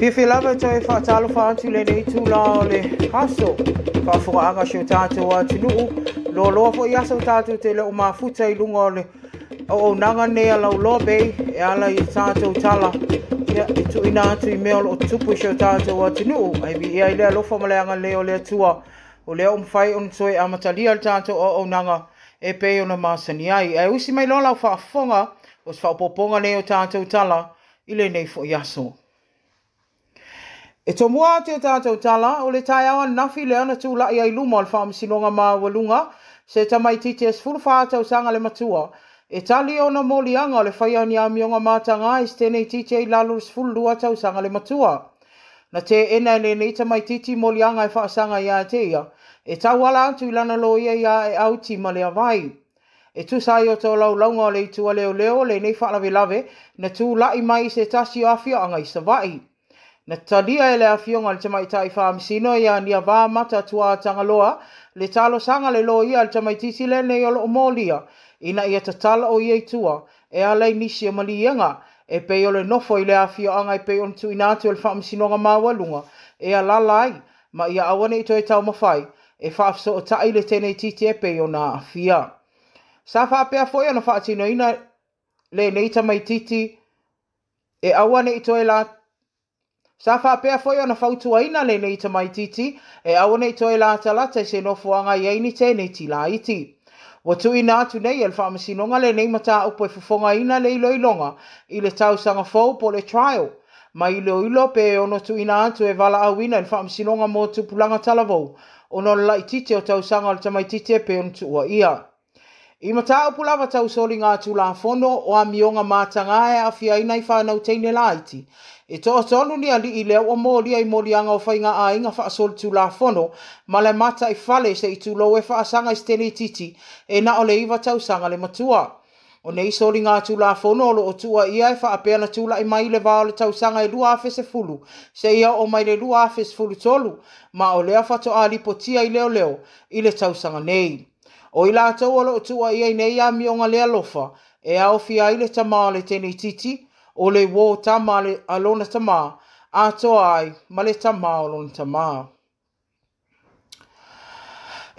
Fifi lava toi fa talo fa atu le nei tu la le haso. Fa fo aga sho tato atu nu lo lo fo ya so tato te le ma futa i lunga le. O nanga ne ala lo be e ala i tato tala. Ia i tu ina atu i mea lo tupu sho tato atu nu. Ai bi ia i le alofa malanga le o le tua. O le o mfai on toi amatalia le tato o o nanga e pe ona masani ai. Ai usi mai lo lau fa afonga o se fa poponga le Ile nei fo yaso. E tō mua te o tātou tala, o le tai awa nafi le ana tū lai ai luma al whaamisilonga mā walunga, se ta mai titi es full whātou sanga le matua. E tali o na mōli anga le whai ani a mionga mātanga e stenei titi ei lalu es full lua tau sanga le matua. Na te ena le nei ta titi mōli anga e whaasanga ia e teia, e tau ala antu i lana lo ia ia e auti ma le avai. E tu sai o tō lau launga le i tua leo leo le nei whaalawe lawe, na tū lai mai se tasio afia anga i savai. Na tadia ele a fionga le tamaita i wha amsino ia ni a wā mata tua tangaloa le talo sanga le lo ia le tamaiti si le ne o molia ina ia ta tala o ia tua e a lei nisi a e mali ianga e pei o le nofo i le a fionga e pei on tu ina atu e le wha amsino ga mawalunga e a lalai ma ia awane i toi tau mawhai e wha afso o tai le tenei titi e pei o na a fia. Sa wha apea foi ana wha atino ina le nei tamaititi e awane i toi la tamaiti Sa wha pēa fōi ana whautua ina le nei tamai titi, e au nei toi la atala te se no fuanga i ni te nei ti la iti. Wa tu ina atu nei el wha le nei mata au poi fufonga ina le ilo ilonga i le tau sanga fōu po le trial. Ma ilo ilo pē ono tu ina atu e wala au ina el wha masinonga mō tu pulanga talavou, ono la i titi o tau sanga le tamai titi e pē ono tu ua ia. I mata o pula wa tau soli ngā tū la fono o a mionga māta ngā e a fia ina i whānau teine la iti. E tō tonu ni ali i leo o mōria i mōri anga o whainga a inga wha soli tū la fono, ma le mata i fale se i tū lo e wha sanga i stene titi e na o le iwa tau sanga le matua. O nei soli ngā tū la fono o lo o tua ia e wha apena tū la i mai le vā o le tau sanga i lua afe se fulu, se ia o mai le lua afe se fulu tolu, ma o lea to a potia i leo leo i le tau sanga nei. O i lātou alo tua ia i nei a mionga lea lofa, e au fia i le tamā le tenei titi, o le wō tamā le alona tamā, a toa ai ma le tamā alona tamā.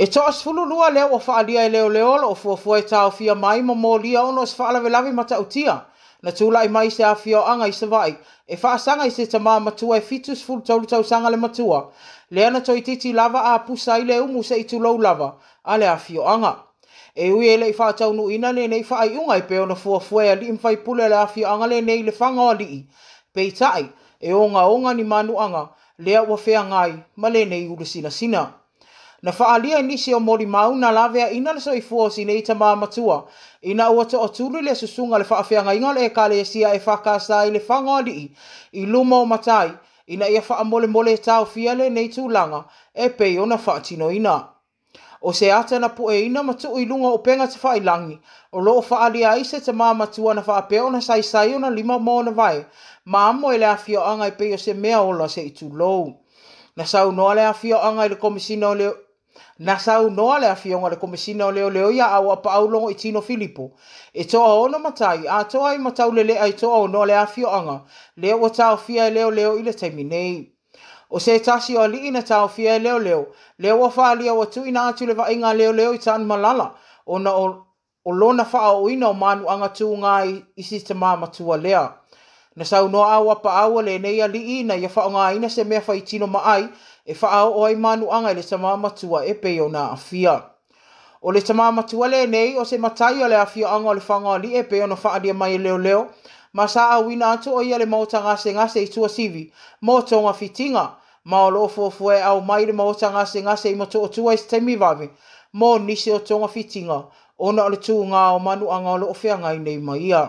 E toa sifulu lua leo o faalia e leo leo o fuafua e tau fia mai ma mō lia ono sifalawe e lawi ma tautia. tia na tūlai mai se a fio anga i savai, e whaasanga i se tamā matua e fitus full tolu tau sanga le matua, le ana toi titi lava a pusa i le umu se i tūlau lava, a le a fio anga. E ui e lei whātau nu ina le nei whaai unga i peona fua fue a li imwhai pule le a fio anga le nei le whanga o lii, pei tai, e onga onga ni manu anga, lea wa whea ngai, ma le nei ulusina sina. sina. na faaalia nisi o molimauna ina le soifua sinei matua ina ua toʻatulu e e i le susuga le faafeagaiga o le ekalesia e fakasā i le fago alii i luma o matai ina ia faamolemole e taofia lenei tulaga e pei ona faatinoina o se ata na puʻeina ma tuuiluga o pega te faailangi o loo faaalia ai se matua na faapea ona saisai ona lima mo ona vae ma amo e le afioaga e pei o se mea ola seʻi tulou na saunoa le afioaga i le komisina o le na sau noa le afionga le komisina o leo leo ia au apa au longo i tino Filipo. E toa ono matai, a toa i matau le lea i toa o noa le afioanga, leo o tau fia e leo leo i le teiminei. O se tasi o li ina tau fia e leo leo, leo o faa lia o tu ina atu le inga leo leo i tan malala, o na o, o lona faa o ina o manu anga tu ngai i sista matua lea. na saunoa au apaau a alii ali'ina ia fa'aogāina se mea faitino ma ai e fa'ao'o ai manu'aga i le tamā matua e pei ona afia o le tamā matua lenei o se matai o le afiaaga o le faagoali'i e pei ona fa'alia mai e leoleo ma sa auina atu o ia le maotagasegase i tuasivi mo toga fitiga ma o loo fuafua e au mai le maotagasegase gasegase i matoʻatua i se taimi vave mo nisi o toga fitiga ona o le tugā o manu'aga o loo feagai nei ma ia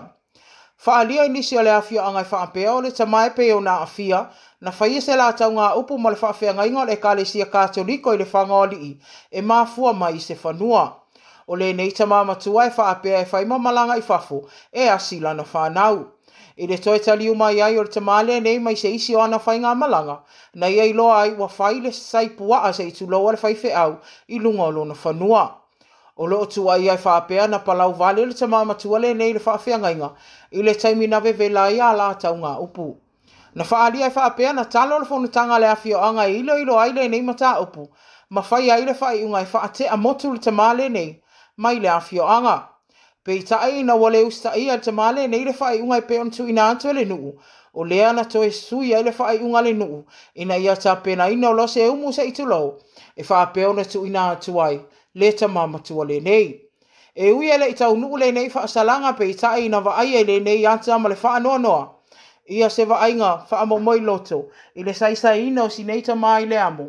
Whaalia i nisi ale awhia a ngai whaapea o le tamae pe na awhia na whai e se la tau ngā upu ma le whaafea ngai ngā le kāle si a kātoriko i le whanga o lii e mai i se whanua. O le nei tamā matua e whaapea e whai mamalanga i fafu e asila na whanau. I le toi tali uma i ai o le nei mai se isi o ana whai ngā malanga na i ai loa ai wa faile le saipua a se i tulau le whai au i lunga o lona o loo tu ai ai whapea na palau vale le te mamatua le nei le whawhia ngainga i le taimi na vewe la ia la tau ngā upu. Na whaali ai whapea na talo le fonu tanga le awhio anga i ilo ilo ai le nei mata upu ma whai ai le whai ungai whaate a motu le te male nei mai le awhio anga. Pei ta ai na wale usta i al te male nei le whai ungai pe ontu ina anto le nuu o lea na toe sui ai le whai unga le nuu ina ia ta pena ina o lo se e umu se itulau e whapea ona tu ina atu ai. le tamamatua lenei e uia le i taunuu lenei faasalaga pe itaʻi ina vaai ai lenei ata ma le faanoanoa ia se vaaiga faamoamoi loto i le saisaina o sinei tamā i le amo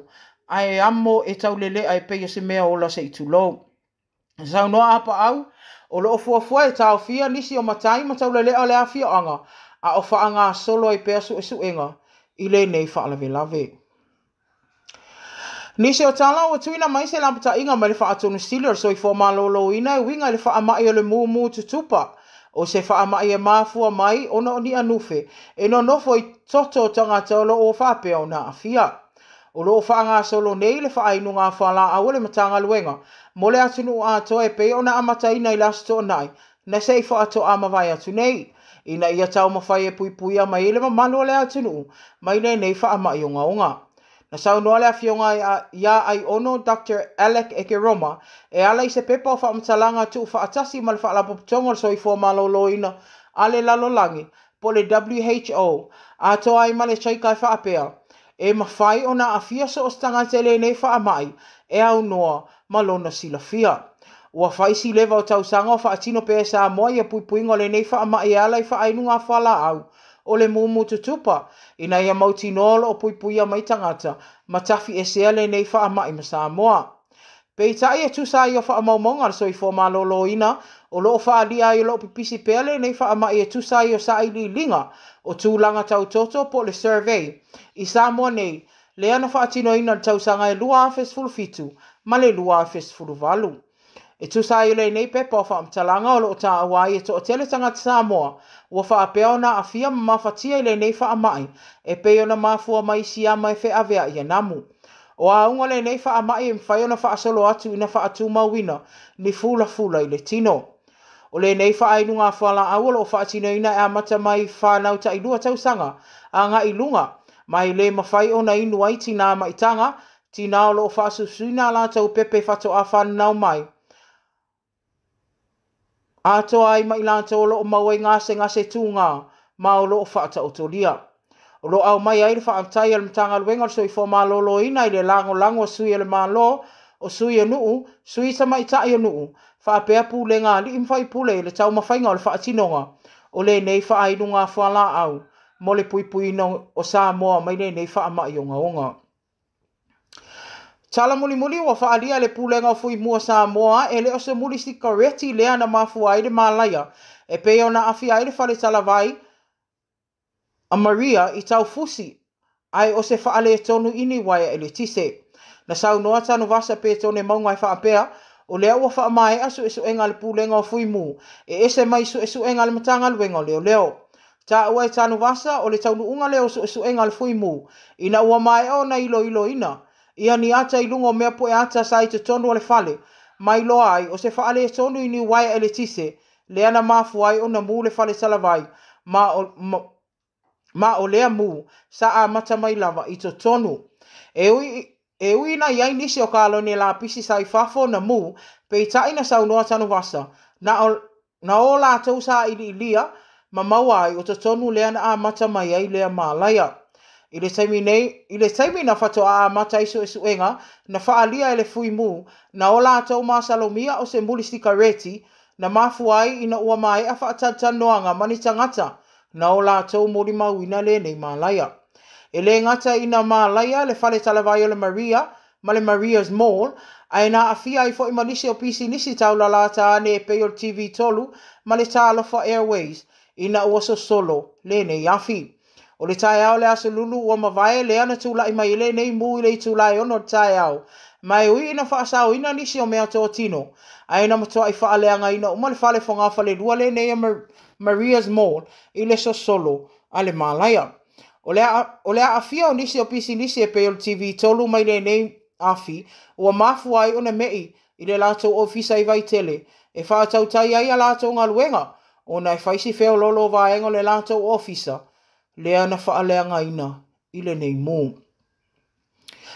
ae amo e taulelea e peia se mea ola se itulou saunoa apaau o loo fuafua e taofia nisi o matai ma taulelea o le afiaʻaga a o faagasolo ai pea suʻesuʻega i lenei faalavelave Ni se o tala o tuina mai se lampata inga mai le wha atonu stilio so i fo ma lolo ina winga le wha amai o le mu mu tutupa o se wha amai e mafua mai ona o ni anufe e no nofo i toto o tangata o lo o wha pe au na afia. O lo fa nga solo nei le wha ainu nga wha la awele matanga luenga mo le atunu a to e pe ona amata ina i lasto o nai na se i wha ato amavai atu nei. Ina ia tau mawhai e pui pui a mai ele ma manua le atunu mai nei nei wha amai o ngā o ngā. Na sa unua lea fionga ia ai ono Dr. Alec Eke Roma, e ala i se pepa o whaamtalanga tu ufa atasi mali wha ala poptongo so i fua malolo ina ale lalo langi, po le WHO, a toa ai male chai kai wha apea. E mawhai ona a fia so ostanga te le nei wha amai, e au noa malona sila fia. Ua whai si lewa o tausanga o wha atino pēsa a moa i a e pui puingo le nei wha amai e ala i wha ainunga wha au o le mumu tutupa i nei a mauti nolo o puipui a mai tangata ma tafi e seale nei wha ama i masā moa. Pei tai e tusa i o wha amau monga so i fōmā lolo ina o loo wha alia i loo pipisi pele nei wha ama i e tusa i o sa li linga o tūlanga tau toto po le survey i sā moa nei le ana wha atino ina tau sanga e lua a fesful fitu ma le lua a fesful valu. E tu sa yule nei pepo fa am talanga o loo taa wai e to o tele tanga te Samoa ua fa apeo na afia mafatia ile nei fa amai e peo na mafua mai si ama fe avea ia namu. O a unga le nei fa amai e mfaio na fa asolo atu ina fa atu mawina ni fula fula ile tino. O le nei fa ainu ngā fala awal o fa atina ina e amata mai fa nauta i lua tausanga a ngā ilunga mai le mafai o na inu ai tina maitanga tina o loo fa asusuina la tau pepe fato afan nau mai. Ato ai mai lanta o mawai ngase ngase tūnga ma o loo whaata o tolia. au mai aile whaamtai e al mtanga luenga so i fo ma lolo ina i lango lango sui ele ma lo o sui e nuu, sui sa mai tae e nuu, whaapea pūle ngā li imwhai pūle i le tau mawhainga o le whaatinonga o le nei whaainunga whala au Mole le pui pui no o Samoa mai le nei whaama i o ngaonga. Tala muli muli wa faa lia le pulenga o fui mua sa moa e le ose muli si kareti lea na mafu ai le malaya. E peo na afi ai le fale tala vai a Maria i tau fusi ai ose faa le e tonu ini wai e le tise. Na sau noa tanu vasa pe tone maunga i e faa pea o lea ua faa mai a e su esu enga le pulenga o fui mua. E ese mai su esu enga le matanga luenga leo leo. Ta ua i tanu vasa o le taunu unga leo su esu enga le fui mua. Ina ua mai o na ilo ilo ina. Ina. Ia ni ata i lungo mea po e ata sa i te tonu ale fale. Mai loa ai, o se faale e tonu i ni wai ele tise. Lea na mafu ai o na mu le fale salavai. Ma o, ma, ma o lea mu sa a mata mai lava i te tonu. E ui, e ui na iai nisi o kalo ni la pisi sa i fafo na mu pe i tai na sau noa tanu vasa. Na o, na o la tau sa i li ilia ma mau ai o te tonu lea na a mata mai ai lea ma laia. Ma laia. i le taimi nei i le taimi na fatoaā iso e na faaalia e le fuimū na o latou masalomia o se mulisikareti na mafua ai ina ua maeʻa faatalitanoaga ma ni tagata na o latou molimauina lenei malaia e lē gata ina malaia le fale talavai o le maria ma le marias mall ae na aafia ai foʻi ma nisi o pisinisi taulala ta ane e pei o le tv tolu ma le talofa airways ina ua sosolo lenei afi o le taeao le aso lulu ua mavae le ana tulaʻi mai i lenei mu i le itulae ona o le taeao ma e ui ina faasaoina nisi o mea totino ae na matoaʻi faaleagaina uma le falefogafaelua lenei a marias mall i le sosolo a le malaya o le aafia o nisi o pisinisi e pei o le tv tolu mai lenei afi ua mafu ai ona meʻi i le latou ofisa i vaitele e faatautai ai a latou galuega ona e faisi feololo vaega o le latou ofisa le ana faaleaga ina i lenei mū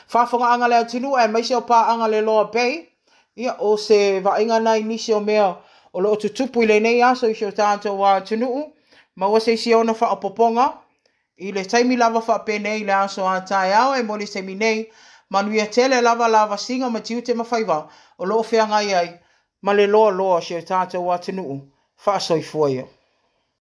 faafogaaga le atunuu ae maise o paaga le loa pei ia o se vaaiga nai nisi o mea o loo tutupu i lenei aso i so tatou atunuu ma ua se isi ona faapopoga i le taimi lava faapene i le aso ataeao e mo le taimi nei manuia tele lava lavasiga ma tiute mafaiva o loo feagai ai ma le loaloa o se tatou atunuu faasoifua ia